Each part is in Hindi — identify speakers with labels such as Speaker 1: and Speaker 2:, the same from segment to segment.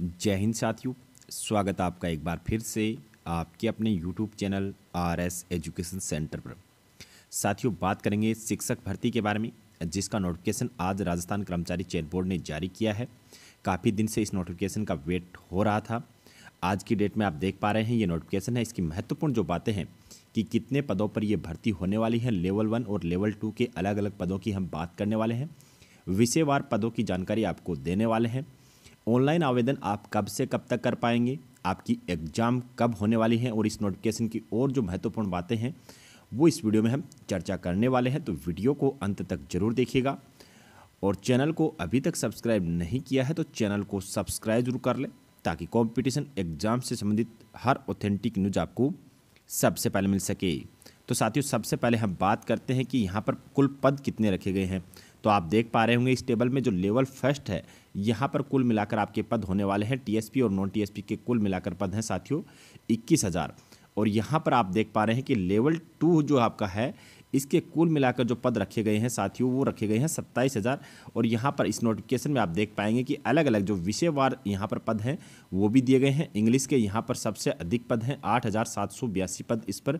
Speaker 1: जय हिंद साथियों स्वागत आपका एक बार फिर से आपके अपने YouTube channel R S education centre पर साथियों बात करेंगे शिक्षक भर्ती के बारे में जिसका नोटिफिकेशन आज राजस्थान कर्मचारी चयन बोर्ड ने जारी किया है काफ़ी दिन से इस नोटिफिकेशन का वेट हो रहा था आज की डेट में आप देख पा रहे हैं ये नोटिफिकेशन है इसकी महत्वपूर्ण जो बातें हैं कि कितने पदों पर ये भर्ती होने वाली है लेवल वन और लेवल टू के अलग अलग पदों की हम बात करने वाले हैं विषयवार पदों की जानकारी आपको देने वाले हैं ऑनलाइन आवेदन आप कब से कब तक कर पाएंगे आपकी एग्ज़ाम कब होने वाली है और इस नोटिफिकेशन की और जो महत्वपूर्ण बातें हैं वो इस वीडियो में हम चर्चा करने वाले हैं तो वीडियो को अंत तक जरूर देखिएगा और चैनल को अभी तक सब्सक्राइब नहीं किया है तो चैनल को सब्सक्राइब जरूर कर लें ताकि कंपटीशन एग्ज़ाम से संबंधित हर ऑथेंटिक न्यूज़ आपको सबसे पहले मिल सके तो साथियों सबसे पहले हम बात करते हैं कि यहाँ पर कुल पद कितने रखे गए हैं तो आप देख पा रहे होंगे इस टेबल में जो लेवल फर्स्ट है यहाँ पर कुल मिलाकर आपके पद होने वाले हैं टीएसपी और नॉन टीएसपी के कुल मिलाकर पद हैं साथियों इक्कीस हज़ार और यहाँ पर आप देख पा रहे हैं कि लेवल टू जो आपका है इसके कुल मिलाकर जो पद रखे गए हैं साथियों वो रखे गए हैं सत्ताईस हज़ार और यहाँ पर इस नोटिफिकेशन में आप देख पाएंगे कि अलग अलग जो विषयवार यहाँ पर पद हैं वो भी दिए गए हैं इंग्लिश के यहाँ पर सबसे अधिक पद हैं आठ हज़ार सात सौ बयासी पद इस पर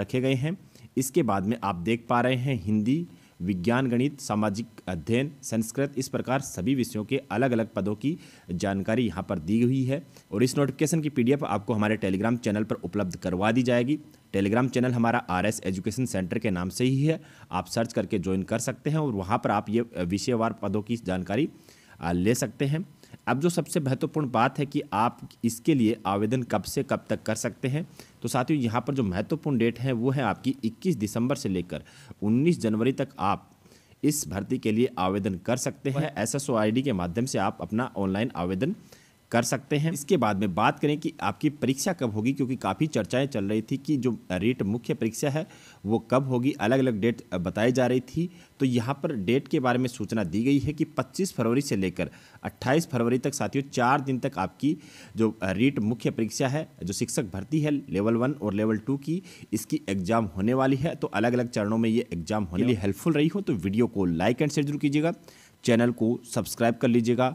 Speaker 1: रखे गए हैं इसके बाद में आप देख पा रहे हैं हिंदी विज्ञान गणित सामाजिक अध्ययन संस्कृत इस प्रकार सभी विषयों के अलग अलग पदों की जानकारी यहाँ पर दी हुई है और इस नोटिफिकेशन की पी आपको हमारे टेलीग्राम चैनल पर उपलब्ध करवा दी जाएगी टेलीग्राम चैनल हमारा आर एस एजुकेशन सेंटर के नाम से ही है आप सर्च करके ज्वाइन कर सकते हैं और वहाँ पर आप ये विषयवार पदों की जानकारी ले सकते हैं अब जो सबसे महत्वपूर्ण बात है कि आप इसके लिए आवेदन कब से कब तक कर सकते हैं तो साथियों यहाँ पर जो महत्वपूर्ण डेट है वो है आपकी 21 दिसंबर से लेकर 19 जनवरी तक आप इस भर्ती के लिए आवेदन कर सकते हैं एस एस के माध्यम से आप अपना ऑनलाइन आवेदन कर सकते हैं इसके बाद में बात करें कि आपकी परीक्षा कब होगी क्योंकि काफ़ी चर्चाएं चल रही थी कि जो रीट मुख्य परीक्षा है वो कब होगी अलग अलग डेट बताई जा रही थी तो यहाँ पर डेट के बारे में सूचना दी गई है कि 25 फरवरी से लेकर 28 फरवरी तक साथियों चार दिन तक आपकी जो रीट मुख्य परीक्षा है जो शिक्षक भर्ती है लेवल वन और लेवल टू की इसकी एग्ज़ाम होने वाली है तो अलग अलग चरणों में ये एग्ज़ाम होने लिए हेल्पफुल रही हो तो वीडियो को लाइक एंड शेयर जरूर कीजिएगा चैनल को सब्सक्राइब कर लीजिएगा